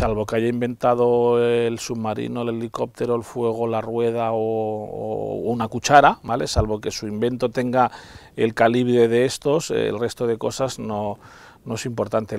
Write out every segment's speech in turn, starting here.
salvo que haya inventado el submarino, el helicóptero, el fuego, la rueda o, una cuchara, ¿vale? Salvo que su invento tenga el calibre de estos, el resto de cosas no, no es importante.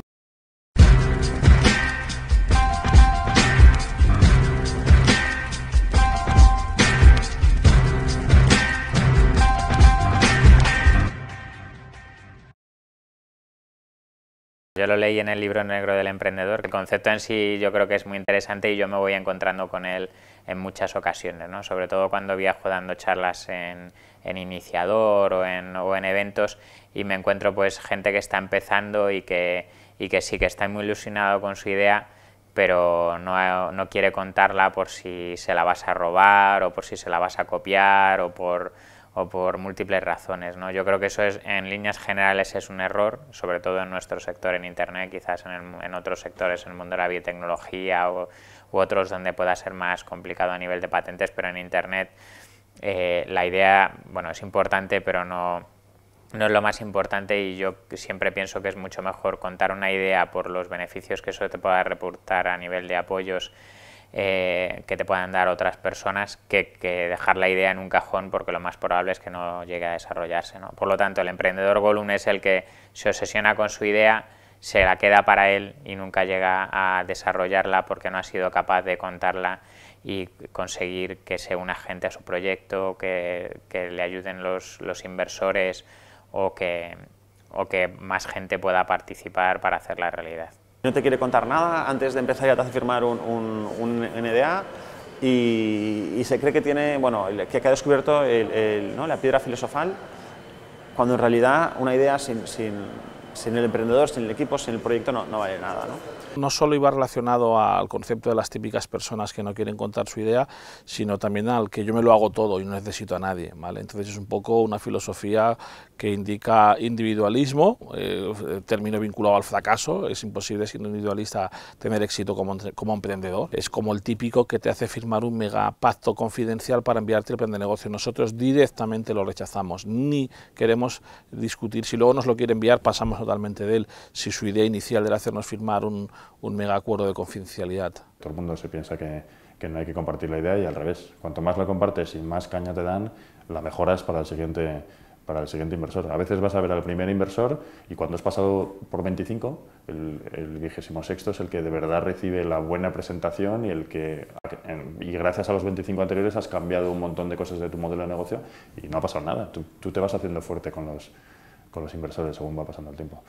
Yo lo leí en el libro negro del emprendedor. El concepto en sí yo creo que es muy interesante y yo me voy encontrando con él en muchas ocasiones, ¿no? sobre todo cuando viajo dando charlas en, iniciador o en, o en, eventos y me encuentro pues gente que está empezando y que, y que sí que está muy ilusionado con su idea, pero no, no quiere contarla por si se la vas a robar o por si se la vas a copiar o por o por múltiples razones. ¿no? Yo creo que eso es, en líneas generales es un error, sobre todo en nuestro sector en Internet, quizás en, otros sectores, en el mundo de la biotecnología o, u otros donde pueda ser más complicado a nivel de patentes, pero en Internet eh, la idea bueno, es importante, pero no, no es lo más importante y yo siempre pienso que es mucho mejor contar una idea por los beneficios que eso te pueda reportar a nivel de apoyos eh, que te puedan dar otras personas que, dejar la idea en un cajón porque lo más probable es que no llegue a desarrollarse. Por lo tanto, el emprendedor Golum es el que se obsesiona con su idea, se la queda para él y nunca llega a desarrollarla porque no ha sido capaz de contarla y conseguir que sea una gente a su proyecto, que, le ayuden los, los inversores o que, o que más gente pueda participar para hacerla realidad. No te quiere contar nada, antes de empezar ya te hace firmar un, NDA y, se cree que tiene, bueno, que, ha descubierto la piedra filosofal, cuando en realidad una idea sin, el emprendedor, sin el equipo, sin el proyecto no, vale nada. No solo iba relacionado al concepto de las típicas personas que no quieren contar su idea, sino también al que yo me lo hago todo y no necesito a nadie. ¿vale? Entonces es un poco una filosofía que indica individualismo, eh, término vinculado al fracaso, es imposible siendo individualista tener éxito como, como emprendedor. Es como el típico que te hace firmar un mega pacto confidencial para enviarte el plan de negocio. Nosotros directamente lo rechazamos, ni queremos discutir. Si luego nos lo quiere enviar, pasamos totalmente de él. Si su idea inicial era hacernos firmar un, un mega acuerdo de confidencialidad. Todo el mundo se piensa que, no hay que compartir la idea y al revés. Cuanto más la compartes y más caña te dan, la mejora es para el siguiente para el siguiente inversor. A veces vas a ver al primer inversor y cuando has pasado por 25, el, vigésimo sexto es el que de verdad recibe la buena presentación y el que y gracias a los 25 anteriores has cambiado un montón de cosas de tu modelo de negocio y no ha pasado nada. Tú, tú te vas haciendo fuerte con los, con los inversores según va pasando el tiempo.